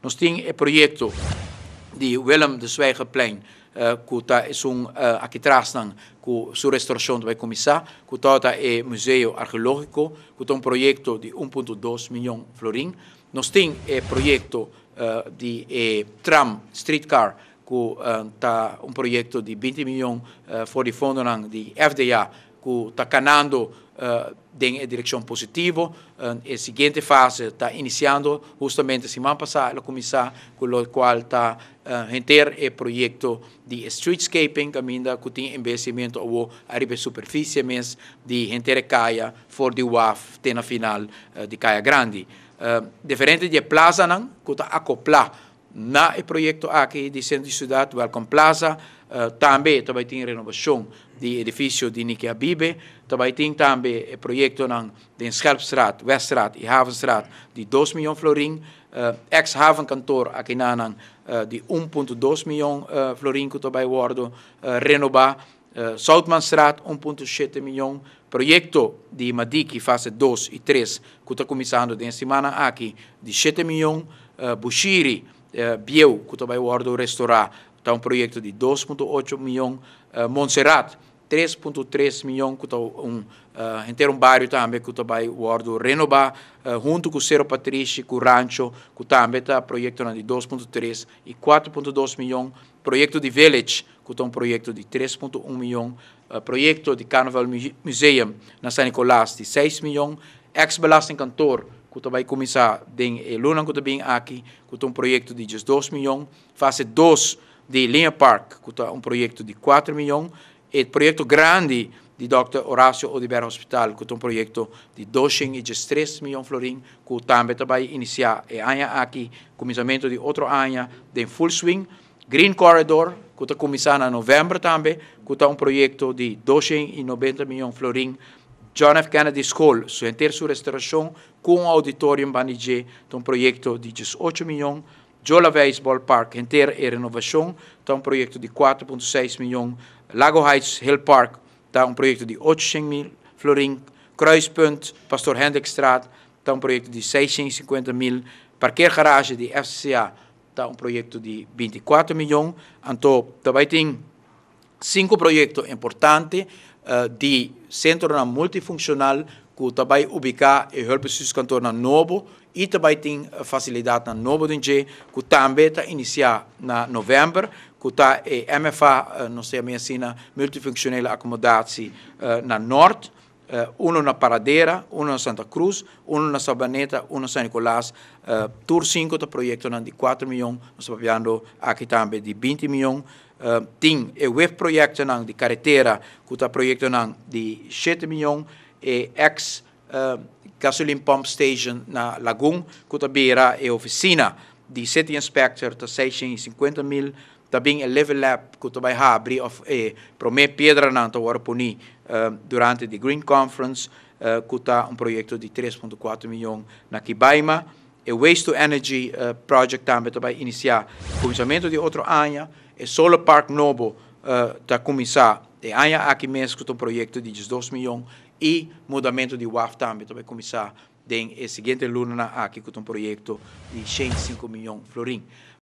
Nós temos o eh, projeto de Willem de Zwijgerplein, que eh, está aqui uh, akitras sua restauração do restaurasyon que está kuta Museu Arqueológico, museo arkeologiko kuta un proyekto 1.2 milyon de nos Nós e eh, o projeto de e tram streetcar que está um projeto de 20 milhões de for di fondo FDA que está canando tem a direção positiva. Uh, eh, a seguinte fase está iniciando justamente semana passada, a comissão com o qual está uh, eh, ter o projeto de streetscaping, que ainda que tem investimento ou arriba superfície, mas de renter a caia for de UAF, tem final uh, de caia grande. Uh, diferente de plaza, não, que está acoplado na o projeto aqui de Centro de Cidade, Welcome Plaza, uh, também também tem renovação de edifício de Nikia Bibe, também tem também o eh, projeto na, de Scherpstraat, Weststraat e Havenstraat de 2 milhões de uh, ex havenkantoor aqui na nan uh, de 1.2 milhão uh, florin que também worden uh, renovar uh, 1.7 milhão projeto de Madiki fase 2 e 3 que está começando de semana aqui de 7 milhões, uh, Bushiri eh, Biel, que também ordo restaurar, está um projeto de 2,8 milhões, eh, Montserrat, 3,3 milhões, que está um, uh, inteiro um bairro também, que também o ordo renovar, uh, eh, junto com o Cerro Patrício, com o Rancho, que também está projeto de 2,3 e 4,2 milhões, projeto de Village, que está um projeto de 3,1 milhões, uh, projeto de Carnaval Museum, na São Nicolás, de 6 milhões, ex-belasting cantor, que vai começar den Eluna kuto bem aqui, com um projeto de 2 milhões, fase 2 de Linha Park, com um projeto de 4 milhões, e projeto grande de Dr. Horácio Odiber Hospital, com um projeto de 2,3 milhões florim, que também vai iniciar e anha aqui, começamento de outro anha, de full swing, Green Corridor, que está começando em novembro também, com um projeto de 290 milhões florim John F. Kennedy School, sua terça restauração com o Auditorium Banijé, um projeto de 18 milhões. Jola Baseball Park, enter e renovação, está um projeto de 4,6 milhões. Lago Heights Hill Park, está um projeto de 800 mil. Florin, Kruispunt, Pastor Hendrikstraat, está um projeto de 650 mil. Garage, de FCA, está um projeto de 24 milhões. Então, também tem cinco projetos importantes uh, de centro multifuncional que também ubicar e help os cantores novo e também tem facilidade na novo dinheiro que também está iniciar na novembro que está eh, a MFA eh, não sei a minha sina, multifuncional acomodação uh, na norte uh, um na Paradeira, um na Santa Cruz, um na Sabaneta, um na São Nicolás. Uh, Tour 5 do projeto de 4 milhões, nós estamos aqui também de 20 milhões uh, ehm, ting web projeto de carretera que está nang de 7 milhões e ex uh, ehm, gasoline pump station na Lagoon kuta bera oficina de city inspector está 650 mil também level lab kuta bai habri of e pedra na ta uh, durante a green conference uh, está um projeto de 3.4 milhões na Kibaima o waste to energy uh, project também vai iniciar começamento de outro ano o é solo Park novo está eh, uh, a começar é, ano aqui mesmo, com um projeto de 12 milhões, e mudamento de WAF também, também então, começar tem a é, seguinte luna aqui com um projeto de 105 milhões florins.